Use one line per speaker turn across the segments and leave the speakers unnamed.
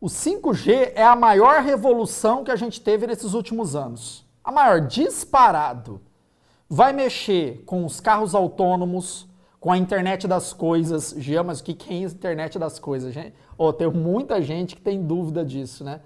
O 5G é a maior revolução que a gente teve nesses últimos anos. A maior, disparado. Vai mexer com os carros autônomos, com a internet das coisas. Jean, mas o que é a internet das coisas, gente? Oh, tem muita gente que tem dúvida disso, né?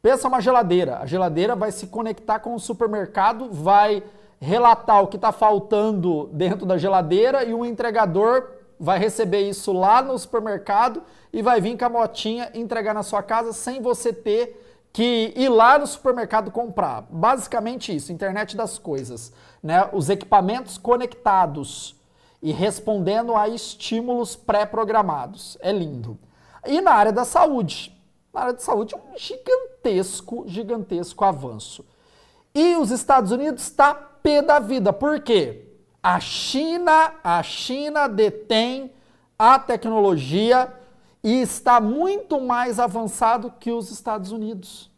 Pensa uma geladeira. A geladeira vai se conectar com o supermercado, vai relatar o que está faltando dentro da geladeira e o entregador vai receber isso lá no supermercado e vai vir com a motinha entregar na sua casa sem você ter que ir lá no supermercado comprar. Basicamente isso, internet das coisas, né? Os equipamentos conectados e respondendo a estímulos pré-programados. É lindo. E na área da saúde, na área de saúde, é um gigantesco, gigantesco avanço. E os Estados Unidos está pé da vida. Por quê? A China, a China detém a tecnologia e está muito mais avançado que os Estados Unidos.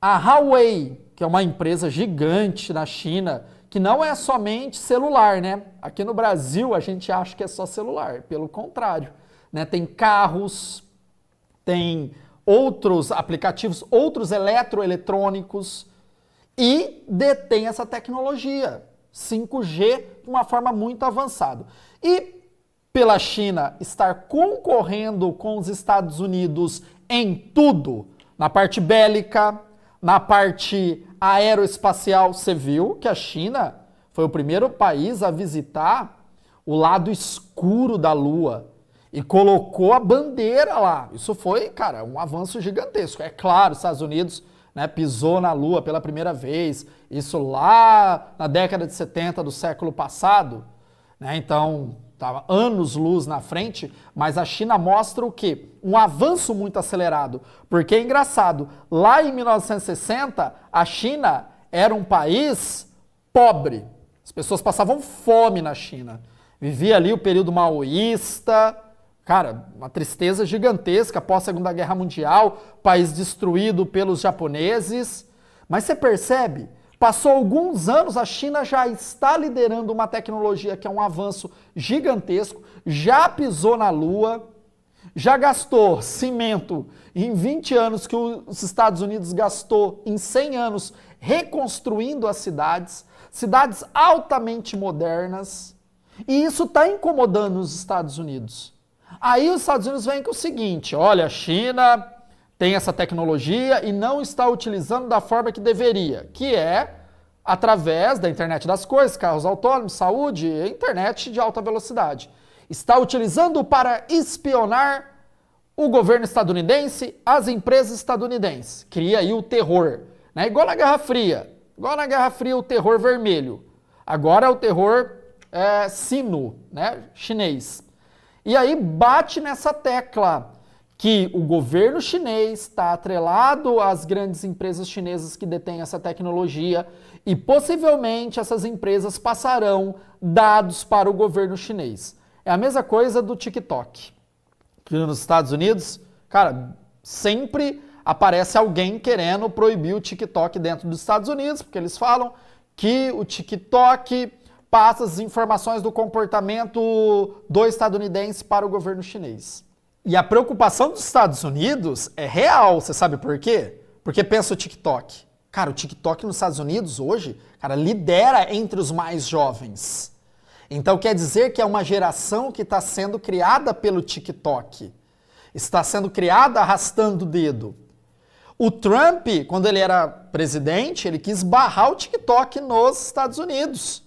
A Huawei, que é uma empresa gigante na China, que não é somente celular, né? Aqui no Brasil a gente acha que é só celular, pelo contrário, né? Tem carros, tem outros aplicativos, outros eletroeletrônicos e detém essa tecnologia. 5G de uma forma muito avançada. E pela China estar concorrendo com os Estados Unidos em tudo, na parte bélica, na parte aeroespacial, você viu que a China foi o primeiro país a visitar o lado escuro da Lua e colocou a bandeira lá. Isso foi, cara, um avanço gigantesco. É claro, Estados Unidos né, pisou na Lua pela primeira vez, isso lá na década de 70 do século passado, né, então estava tá anos-luz na frente, mas a China mostra o quê? Um avanço muito acelerado, porque é engraçado, lá em 1960, a China era um país pobre, as pessoas passavam fome na China, vivia ali o período maoísta, Cara, uma tristeza gigantesca após a Segunda Guerra Mundial, país destruído pelos japoneses. Mas você percebe, passou alguns anos, a China já está liderando uma tecnologia que é um avanço gigantesco, já pisou na Lua, já gastou cimento em 20 anos que os Estados Unidos gastou em 100 anos reconstruindo as cidades, cidades altamente modernas. E isso está incomodando os Estados Unidos. Aí os Estados Unidos vêm com o seguinte: olha, a China tem essa tecnologia e não está utilizando da forma que deveria, que é através da internet das coisas, carros autônomos, saúde, internet de alta velocidade. Está utilizando para espionar o governo estadunidense, as empresas estadunidenses. Cria aí o terror, né? Igual na Guerra Fria, igual na Guerra Fria o terror vermelho. Agora é o terror é, sino, né? Chinês. E aí bate nessa tecla que o governo chinês está atrelado às grandes empresas chinesas que detêm essa tecnologia e possivelmente essas empresas passarão dados para o governo chinês. É a mesma coisa do TikTok. Que nos Estados Unidos, cara, sempre aparece alguém querendo proibir o TikTok dentro dos Estados Unidos, porque eles falam que o TikTok passa as informações do comportamento do estadunidense para o governo chinês. E a preocupação dos Estados Unidos é real, você sabe por quê? Porque pensa o TikTok. Cara, o TikTok nos Estados Unidos hoje, cara, lidera entre os mais jovens. Então quer dizer que é uma geração que está sendo criada pelo TikTok. Está sendo criada arrastando o dedo. O Trump, quando ele era presidente, ele quis barrar o TikTok nos Estados Unidos.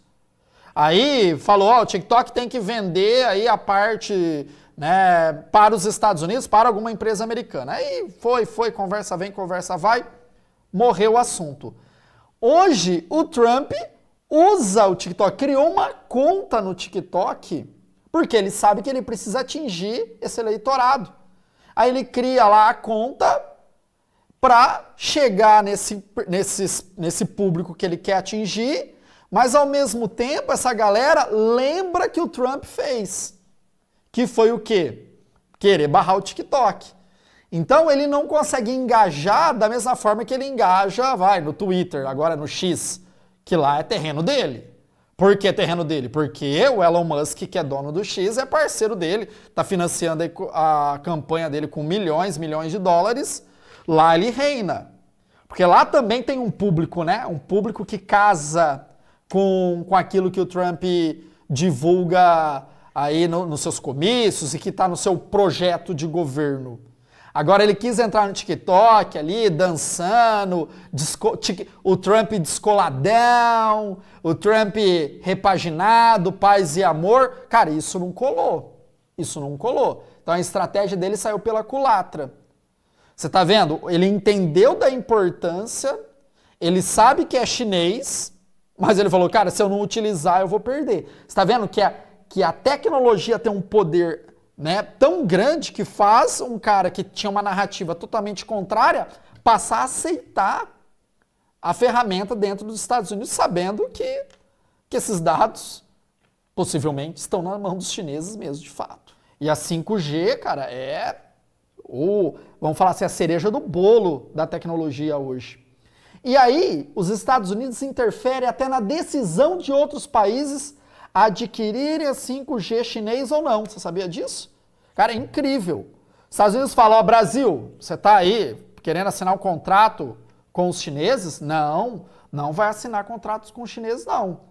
Aí falou, ó, o TikTok tem que vender aí a parte né, para os Estados Unidos, para alguma empresa americana. Aí foi, foi, conversa vem, conversa vai, morreu o assunto. Hoje o Trump usa o TikTok, criou uma conta no TikTok, porque ele sabe que ele precisa atingir esse eleitorado. Aí ele cria lá a conta para chegar nesse, nesse, nesse público que ele quer atingir mas ao mesmo tempo, essa galera lembra que o Trump fez, que foi o quê? Querer barrar o TikTok. Então ele não consegue engajar da mesma forma que ele engaja, vai, no Twitter, agora no X, que lá é terreno dele. Por que terreno dele? Porque o Elon Musk, que é dono do X, é parceiro dele, está financiando a campanha dele com milhões, milhões de dólares. Lá ele reina. Porque lá também tem um público, né? Um público que casa com, com aquilo que o Trump divulga aí no, nos seus comícios e que está no seu projeto de governo. Agora ele quis entrar no TikTok ali, dançando, disco, tic, o Trump descoladão, o Trump repaginado, paz e amor. Cara, isso não colou. Isso não colou. Então a estratégia dele saiu pela culatra. Você está vendo? Ele entendeu da importância, ele sabe que é chinês, mas ele falou, cara, se eu não utilizar, eu vou perder. Você está vendo que a, que a tecnologia tem um poder né, tão grande que faz um cara que tinha uma narrativa totalmente contrária passar a aceitar a ferramenta dentro dos Estados Unidos, sabendo que, que esses dados possivelmente estão na mão dos chineses mesmo, de fato. E a 5G, cara, é o, vamos falar assim, a cereja do bolo da tecnologia hoje. E aí, os Estados Unidos interferem até na decisão de outros países adquirirem a 5G chinês ou não. Você sabia disso? Cara, é incrível. Os Estados Unidos falam: Ó, Brasil, você tá aí querendo assinar um contrato com os chineses? Não, não vai assinar contratos com os chineses, não.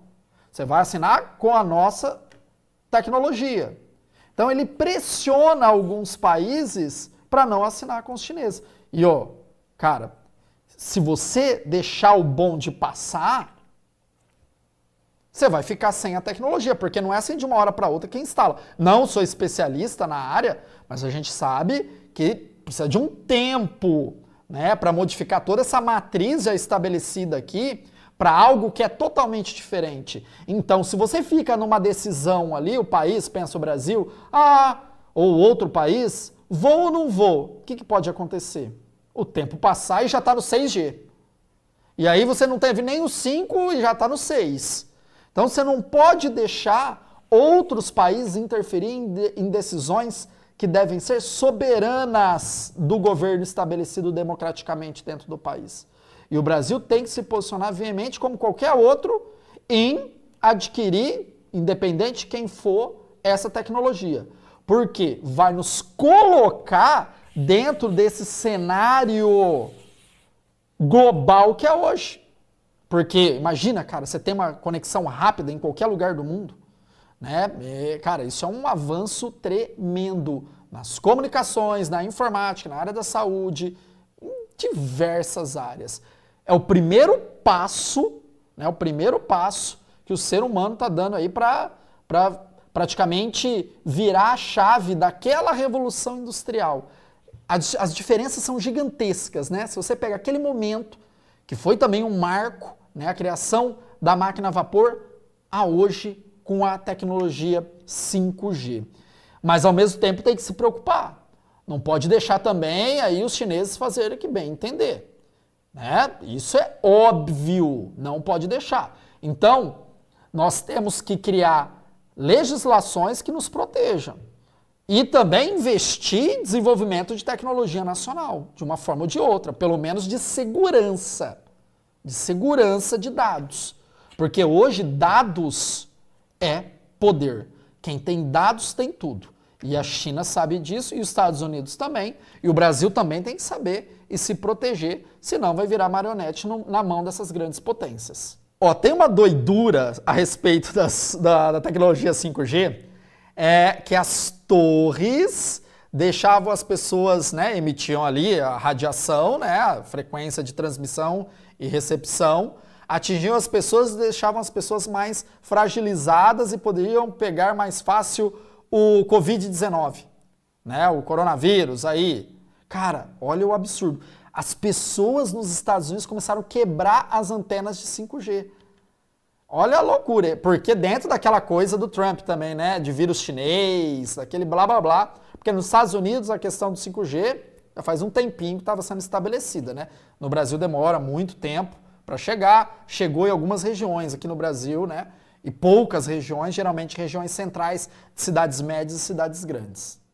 Você vai assinar com a nossa tecnologia. Então, ele pressiona alguns países para não assinar com os chineses. E, ó, cara, se você deixar o bonde passar, você vai ficar sem a tecnologia, porque não é assim de uma hora para outra que instala. Não sou especialista na área, mas a gente sabe que precisa de um tempo né, para modificar toda essa matriz já estabelecida aqui para algo que é totalmente diferente. Então, se você fica numa decisão ali, o país, pensa o Brasil, ah, ou outro país, vou ou não vou, o que, que pode acontecer? o tempo passar e já está no 6G. E aí você não teve nem o 5 e já está no 6. Então você não pode deixar outros países interferirem em decisões que devem ser soberanas do governo estabelecido democraticamente dentro do país. E o Brasil tem que se posicionar veemente, como qualquer outro, em adquirir, independente de quem for, essa tecnologia. Porque vai nos colocar dentro desse cenário global que é hoje. Porque imagina, cara, você tem uma conexão rápida em qualquer lugar do mundo, né? E, é, cara, isso é um avanço tremendo nas comunicações, na informática, na área da saúde, em diversas áreas. É o primeiro passo, né? O primeiro passo que o ser humano está dando aí para pra praticamente virar a chave daquela revolução industrial as, diferenças são gigantescas, né? Se você pega aquele momento, que foi também um marco, né? A criação da máquina a vapor, a hoje com a tecnologia 5G. Mas ao mesmo tempo tem que se preocupar. Não pode deixar também aí os chineses fazerem que bem entender. Né? Isso é óbvio, não pode deixar. Então, nós temos que criar legislações que nos protejam e também investir em desenvolvimento de tecnologia nacional, de uma forma ou de outra, pelo menos de segurança, de segurança de dados. Porque hoje dados é poder. Quem tem dados tem tudo. E a China sabe disso, e os Estados Unidos também, e o Brasil também tem que saber e se proteger, senão vai virar marionete no, na mão dessas grandes potências. Ó, tem uma doidura a respeito das, da, da tecnologia 5G é que as torres deixavam as pessoas, né, emitiam ali a radiação, né, a frequência de transmissão e recepção, atingiam as pessoas e deixavam as pessoas mais fragilizadas e poderiam pegar mais fácil o Covid-19, né, o coronavírus aí. Cara, olha o absurdo. As pessoas nos Estados Unidos começaram a quebrar as antenas de 5G. Olha a loucura, porque dentro daquela coisa do Trump também, né, de vírus chinês, aquele blá blá blá, porque nos Estados Unidos a questão do 5G já faz um tempinho que estava sendo estabelecida, né? No Brasil demora muito tempo para chegar, chegou em algumas regiões aqui no Brasil, né? E poucas regiões, geralmente regiões centrais, cidades médias e cidades grandes.